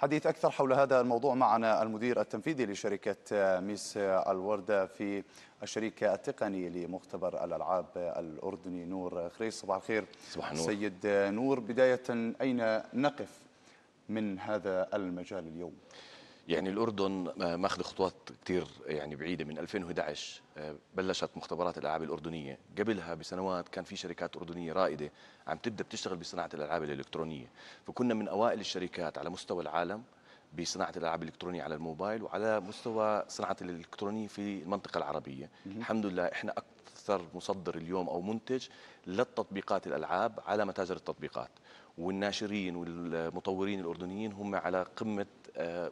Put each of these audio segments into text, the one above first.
حديث أكثر حول هذا الموضوع معنا المدير التنفيذي لشركة ميس الوردة في الشريك التقني لمختبر الألعاب الأردني نور خريص صباح الخير صباح النور سيد نور بداية أين نقف من هذا المجال اليوم؟ يعني الأردن ماخذ خطوات كثير يعني بعيدة من 2011 آه، بلشت مختبرات الألعاب الأردنية قبلها بسنوات كان في شركات أردنية رائدة عم تبدأ بتشتغل بصناعة الألعاب الإلكترونية فكنا من أوائل الشركات على مستوى العالم بصناعه الالعاب الالكترونيه على الموبايل وعلى مستوى صناعه الالكترونيه في المنطقه العربيه الحمد لله احنا اكثر مصدر اليوم او منتج للتطبيقات الالعاب على متاجر التطبيقات والناشرين والمطورين الاردنيين هم على قمه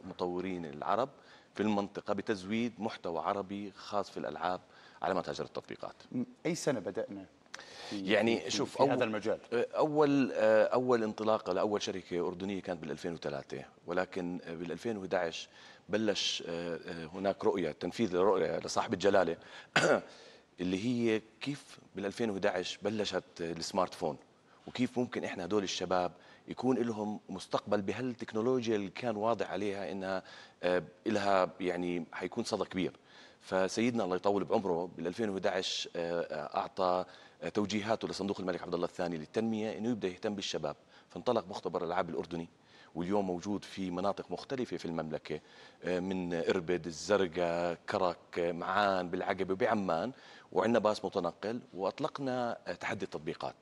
مطورين العرب في المنطقة بتزويد محتوى عربي خاص في الألعاب على متاجر التطبيقات أي سنة بدأنا؟ في يعني شوف في هذا المجال اول اول انطلاقه لاول شركه اردنيه كانت بال 2003 ولكن بال 2011 بلش هناك رؤيه تنفيذ لرؤيه لصاحب الجلاله اللي هي كيف بال 2011 بلشت السمارت فون وكيف ممكن احنا هدول الشباب يكون لهم مستقبل بهالتكنولوجيا اللي كان واضح عليها انها آه، لها يعني حيكون صدى كبير فسيدنا الله يطول بعمره بال 2011 آه، آه، اعطى توجيهاته لصندوق الملك عبد الله الثاني للتنميه انه يبدا يهتم بالشباب فانطلق مختبر الالعاب الاردني واليوم موجود في مناطق مختلفة في المملكة من إربد الزرقاء كرك معان بالعقبة بعمان وعندنا باص متنقل وأطلقنا تحدي التطبيقات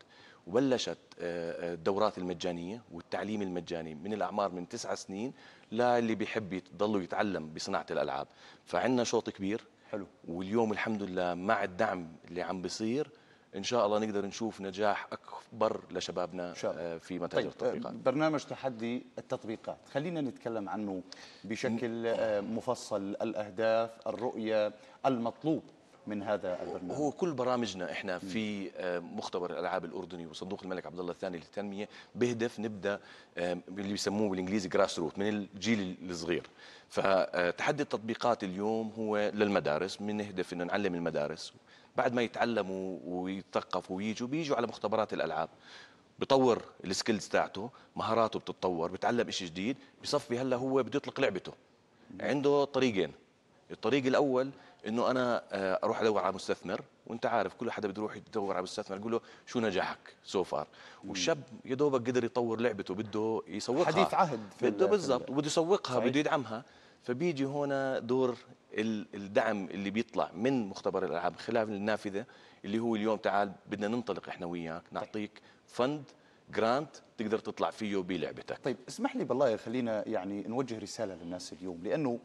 وبلشت آه، آه، الدورات المجانيه والتعليم المجاني من الاعمار من تسعة سنين للي بيحب يضل يتعلم بصناعه الالعاب فعندنا شوط كبير حلو واليوم الحمد لله مع الدعم اللي عم بيصير ان شاء الله نقدر نشوف نجاح اكبر لشبابنا آه، في متاجر طيب التطبيقات برنامج تحدي التطبيقات خلينا نتكلم عنه بشكل مفصل الاهداف الرؤيه المطلوب من هذا البرنامج هو كل برامجنا احنا في آه، مختبر الالعاب الاردني وصندوق الملك عبد الله الثاني للتنميه بهدف نبدا آه، اللي بيسموه بالانجليزي جراس روت من الجيل الصغير فتحدي التطبيقات اليوم هو للمدارس بنهدف انه نعلم المدارس بعد ما يتعلموا ويتثقفوا ويجوا بيجوا على مختبرات الالعاب بطور السكيلز تاعته مهاراته بتتطور بتعلم شيء جديد بصفي هلا هو بده يطلق لعبته عنده طريقين الطريق الاول انه انا آه، اروح ادور على مستثمر وانت عارف كل حدا بده يروح يدور على مستثمر يقول له شو نجاحك سو فار والشاب يا دوبك قدر يطور لعبته بده يسوقها حديث عهد بده بالضبط وبده يسوقها بده يدعمها فبيجي هنا دور الدعم اللي بيطلع من مختبر الالعاب خلال النافذه اللي هو اليوم تعال بدنا ننطلق احنا وياك طيب. نعطيك فند جرانت تقدر تطلع فيه بلعبتك طيب اسمح لي بالله خلينا يعني نوجه رساله للناس اليوم لانه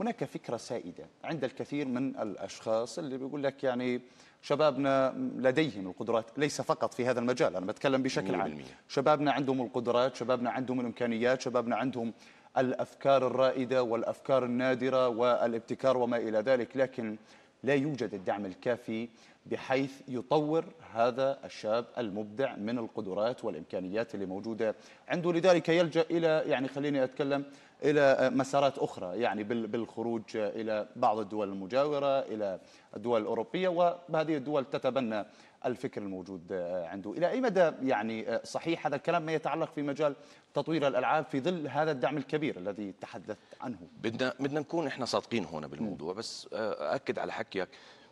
هناك فكرة سائدة عند الكثير من الأشخاص اللي بيقول لك يعني شبابنا لديهم القدرات ليس فقط في هذا المجال أنا بتكلم بشكل عام شبابنا عندهم القدرات شبابنا عندهم الإمكانيات شبابنا عندهم الأفكار الرائدة والأفكار النادرة والابتكار وما إلى ذلك لكن لا يوجد الدعم الكافي بحيث يطور هذا الشاب المبدع من القدرات والإمكانيات اللي موجودة عنده لذلك يلجأ إلى يعني خليني أتكلم إلى مسارات أخرى يعني بالخروج إلى بعض الدول المجاورة إلى الدول الأوروبية وهذه الدول تتبنى الفكر الموجود عنده إلى أي مدى يعني صحيح هذا الكلام ما يتعلق في مجال تطوير الألعاب في ظل هذا الدعم الكبير الذي تحدثت عنه بدنا, بدنا نكون إحنا صادقين هنا بالموضوع بس أكد على حكيك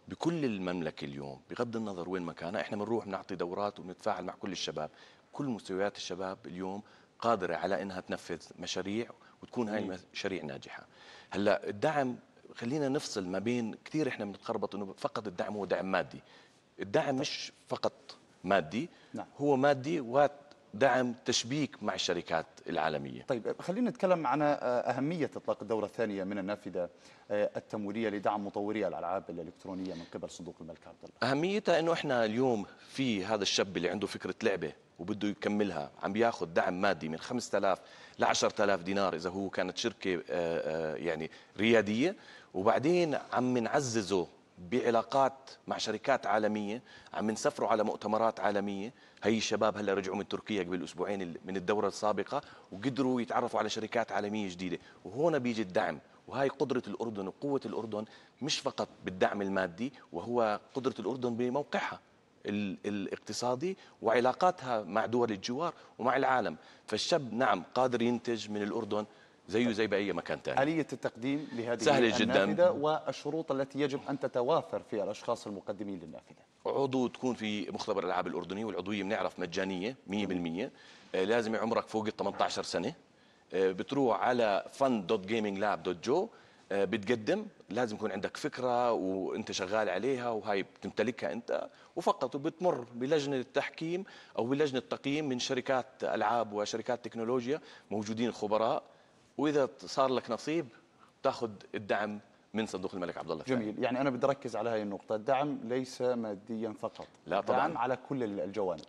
بكل المملكة اليوم بغض النظر وين مكانها إحنا بنروح بنعطي دورات وبنتفاعل مع كل الشباب كل مستويات الشباب اليوم قادرة على أنها تنفذ مشاريع وتكون هاي المشاريع ناجحة هلا الدعم خلينا نفصل ما بين كثير احنا بنتخربط انه فقط الدعم هو دعم مادي الدعم مش فقط مادي نعم. هو مادي وات دعم تشبيك مع الشركات العالمية طيب خلينا نتكلم عن أهمية إطلاق الدورة الثانية من النافذة آه، التمويلية لدعم مطوري الألعاب الإلكترونية من قبل صندوق الملك عبد الله أهميتها أنه إحنا اليوم في هذا الشاب اللي عنده فكرة لعبة وبده يكملها عم ياخذ دعم مادي من 5000 ل 10000 دينار اذا هو كانت شركه آه، آه، يعني رياديه وبعدين عم نعززه بعلاقات مع شركات عالميه عم نسفروا على مؤتمرات عالميه هي الشباب هلا رجعوا من تركيا قبل اسبوعين من الدوره السابقه وقدروا يتعرفوا على شركات عالميه جديده وهون بيجي الدعم وهي قدرة الأردن وقوة الأردن مش فقط بالدعم المادي وهو قدرة الأردن بموقعها الاقتصادي وعلاقاتها مع دول الجوار ومع العالم فالشاب نعم قادر ينتج من الأردن زيه زي باي مكان ثاني آلية التقديم لهذه سهلة جدا والشروط التي يجب أن تتوافر في الأشخاص المقدمين للنافذة عضو تكون في مختبر الألعاب الأردني والعضوية بنعرف مجانية 100% آه، لازم عمرك فوق ال 18 سنة آه، بتروح على fun.gaminglab.jo آه، بتقدم لازم يكون عندك فكرة وانت شغال عليها وهاي بتمتلكها انت وفقط وبتمر بلجنة التحكيم او بلجنة تقييم من شركات العاب وشركات تكنولوجيا موجودين خبراء واذا صار لك نصيب تاخذ الدعم من صندوق الملك عبد الله جميل يعني انا بدي اركز على هذه النقطه الدعم ليس ماديا فقط لا طبعا الدعم على كل الجوانب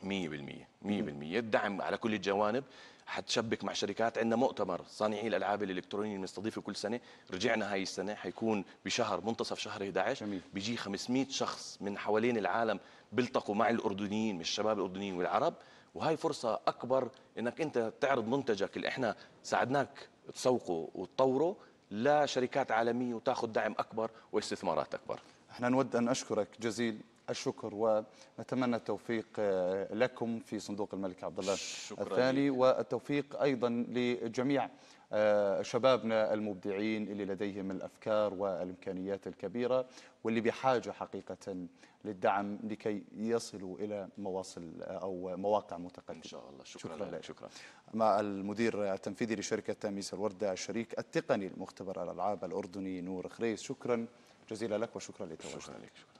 100% 100% الدعم على كل الجوانب حتشبك مع شركات عندنا مؤتمر صانعي الالعاب الالكترونيه اللي بنستضيفه كل سنه رجعنا هاي السنه حيكون بشهر منتصف شهر 11 جميل. بيجي 500 شخص من حوالين العالم بيلتقوا مع الاردنيين الشباب الاردنيين والعرب وهي فرصه اكبر انك انت تعرض منتجك اللي احنا ساعدناك تسوقه وتطوره لشركات عالميه وتاخذ دعم اكبر واستثمارات اكبر. احنا نود ان اشكرك جزيل الشكر ونتمنى التوفيق آه، لكم في صندوق الملك عبد الله الثاني والتوفيق ايضا لجميع آه، شبابنا المبدعين اللي لديهم الأفكار والإمكانيات الكبيرة واللي بحاجة حقيقة للدعم لكي يصلوا إلى مواصل أو مواقع متقدمة إن شاء الله شكرا, شكرا لك شكرا مع المدير التنفيذي لشركة تاميس الوردة الشريك التقني المختبر الألعاب الأردني نور خريس شكرا جزيلا لك وشكرا لتواجدك شكرا لك شكرا